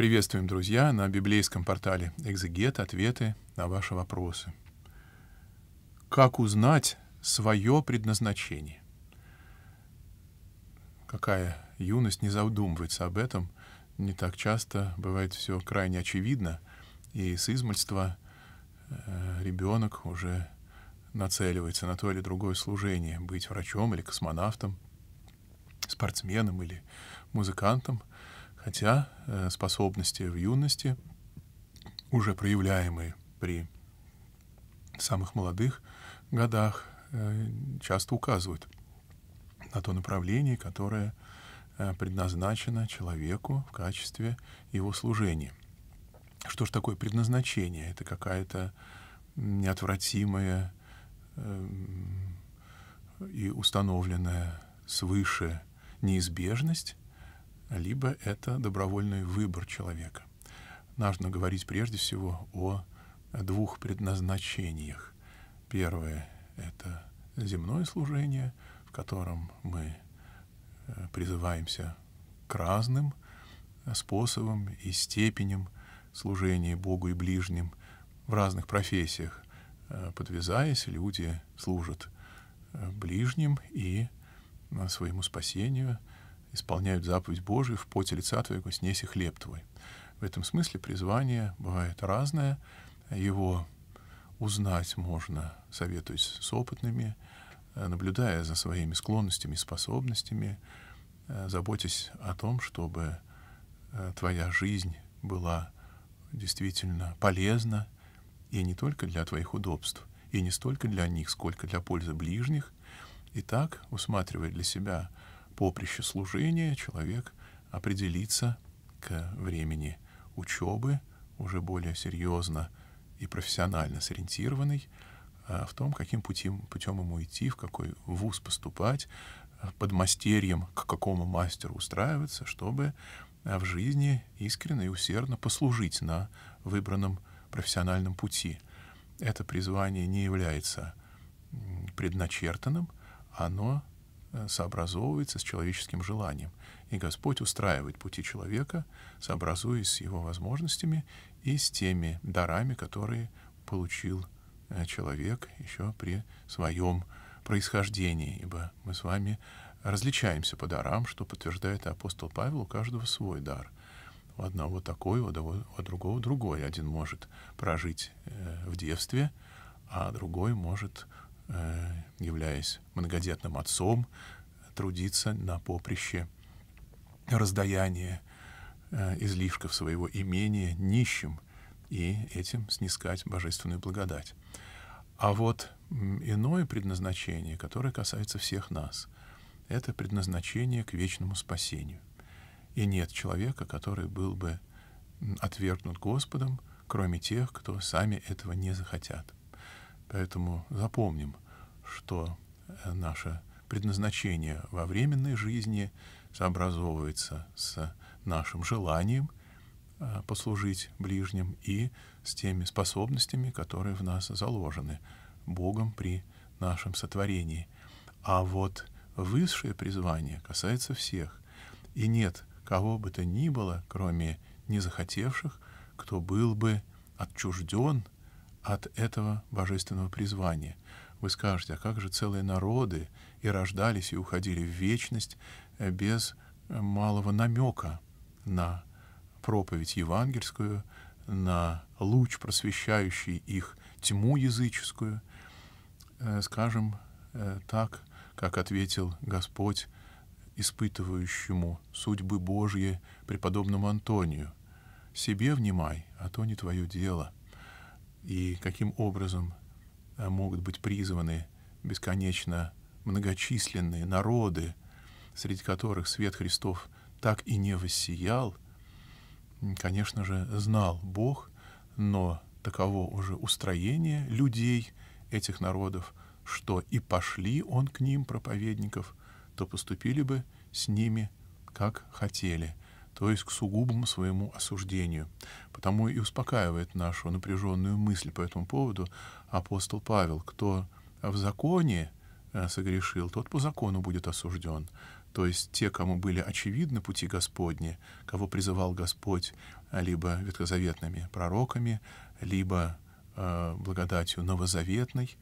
Приветствуем, друзья, на библейском портале «Экзегет» ответы на ваши вопросы. Как узнать свое предназначение? Какая юность не задумывается об этом, не так часто, бывает все крайне очевидно, и с измальства э, ребенок уже нацеливается на то или другое служение, быть врачом или космонавтом, спортсменом или музыкантом — Хотя э, способности в юности, уже проявляемые при самых молодых годах, э, часто указывают на то направление, которое э, предназначено человеку в качестве его служения. Что же такое предназначение? Это какая-то неотвратимая эм, и установленная свыше неизбежность либо это добровольный выбор человека. Нужно говорить прежде всего о двух предназначениях. Первое — это земное служение, в котором мы э, призываемся к разным э, способам и степеням служения Богу и ближним в разных профессиях. Э, подвязаясь, люди служат ближним и своему спасению — исполняют заповедь Божию, в поте лица твоего снеси хлеб твой. В этом смысле призвание бывает разное. Его узнать можно, советуясь с опытными, э, наблюдая за своими склонностями, способностями, э, заботясь о том, чтобы э, твоя жизнь была действительно полезна, и не только для твоих удобств, и не столько для них, сколько для пользы ближних, и так, усматривая для себя поприще служения человек определится к времени учебы, уже более серьезно и профессионально сориентированный, а, в том, каким путем, путем ему идти, в какой вуз поступать, а, под мастерьем, к какому мастеру устраиваться, чтобы а, в жизни искренне и усердно послужить на выбранном профессиональном пути. Это призвание не является предначертанным, оно Э, сообразовывается с человеческим желанием. И Господь устраивает пути человека, сообразуясь с его возможностями и с теми дарами, которые получил э, человек еще при своем происхождении, ибо мы с вами различаемся по дарам, что подтверждает апостол Павел, у каждого свой дар. У одного такой, у другого другой. Один может прожить э, в девстве, а другой может Э, являясь многодетным отцом, трудиться на поприще раздаяния э, излишков своего имения нищим и этим снискать божественную благодать. А вот иное предназначение, которое касается всех нас, это предназначение к вечному спасению. И нет человека, который был бы отвергнут Господом, кроме тех, кто сами этого не захотят. Поэтому запомним, что э, наше предназначение во временной жизни сообразовывается с нашим желанием э, послужить ближним и с теми способностями, которые в нас заложены Богом при нашем сотворении. А вот высшее призвание касается всех. И нет кого бы то ни было, кроме не захотевших, кто был бы отчужден от этого божественного призвания. Вы скажете, а как же целые народы и рождались, и уходили в вечность э, без э, малого намека на проповедь евангельскую, на луч, просвещающий их тьму языческую. Э, скажем так, как ответил Господь испытывающему судьбы Божьи преподобному Антонию. «Себе внимай, а то не твое дело» и каким образом э, могут быть призваны бесконечно многочисленные народы, среди которых свет Христов так и не воссиял, конечно же, знал Бог, но таково уже устроение людей этих народов, что и пошли он к ним, проповедников, то поступили бы с ними, как хотели — то есть к сугубому своему осуждению. Потому и успокаивает нашу напряженную мысль по этому поводу апостол Павел, кто в законе э, согрешил, тот по закону будет осужден. То есть те, кому были очевидны пути Господни, кого призывал Господь э, либо ветхозаветными пророками, либо э, благодатью новозаветной,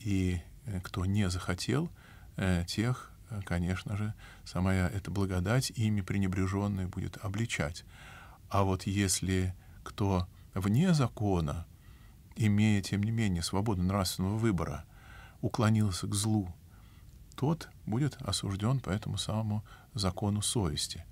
и э, кто не захотел, э, тех а, конечно же, самая эта благодать ими пренебреженная будет обличать. А вот если кто вне закона, имея, тем не менее, свободу нравственного выбора, уклонился к злу, тот будет осужден по этому самому закону совести.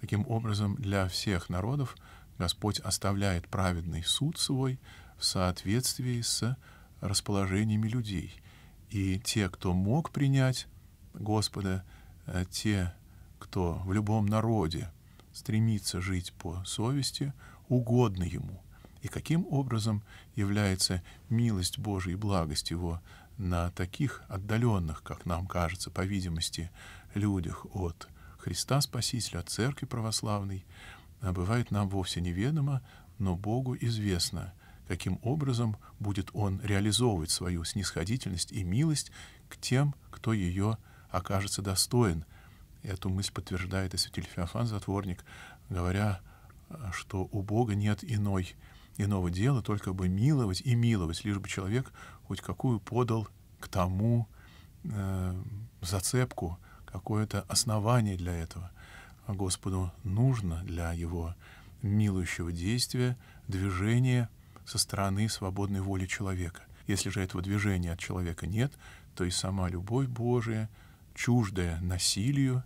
Таким образом, для всех народов Господь оставляет праведный суд свой в соответствии с расположениями людей. И те, кто мог принять Господа э, те, кто в любом народе стремится жить по совести, угодно Ему, и каким образом является милость Божия и благость Его на таких отдаленных, как нам кажется, по видимости, людях от Христа Спасителя, от Церкви Православной, а бывает нам вовсе неведомо, но Богу известно, каким образом будет Он реализовывать свою снисходительность и милость к тем, кто ее окажется достоин. Эту мысль подтверждает и святитель Феофан Затворник, говоря, э, что у Бога нет иной, иного дела, только бы миловать и миловать, лишь бы человек хоть какую подал к тому э, зацепку, какое-то основание для этого. А Господу нужно для его милующего действия движение со стороны свободной воли человека. Если же этого движения от человека нет, то и сама любовь Божия — чуждая насилию,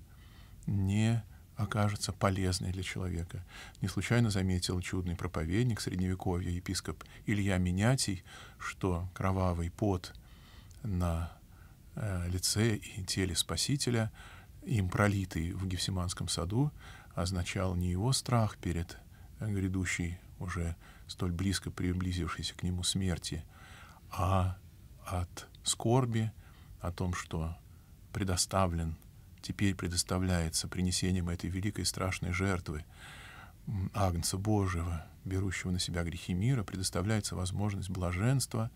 не окажется полезной для человека. Не случайно заметил чудный проповедник Средневековья, епископ Илья Минятий, что кровавый пот на э, лице и теле Спасителя, им пролитый в Гефсиманском саду, означал не его страх перед э, грядущей, уже столь близко приблизившейся к нему смерти, а от скорби о том, что предоставлен, теперь предоставляется принесением этой великой и страшной жертвы Агнца Божьего, берущего на себя грехи мира, предоставляется возможность блаженства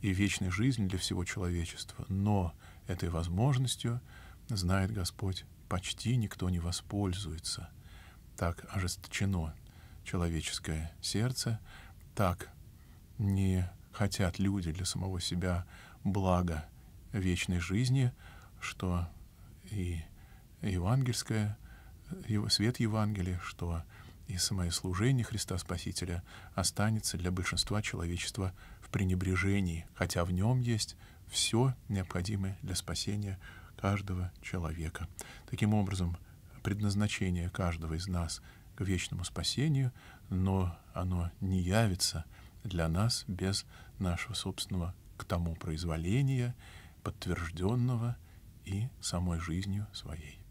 и вечной жизни для всего человечества. Но этой возможностью, знает Господь, почти никто не воспользуется. Так ожесточено человеческое сердце, так не хотят люди для самого себя блага вечной жизни — что и евангельское, его свет Евангелия, что и самое служение Христа Спасителя останется для большинства человечества в пренебрежении, хотя в нем есть все необходимое для спасения каждого человека. Таким образом, предназначение каждого из нас к вечному спасению, но оно не явится для нас без нашего собственного к тому произволения, подтвержденного и самой жизнью своей.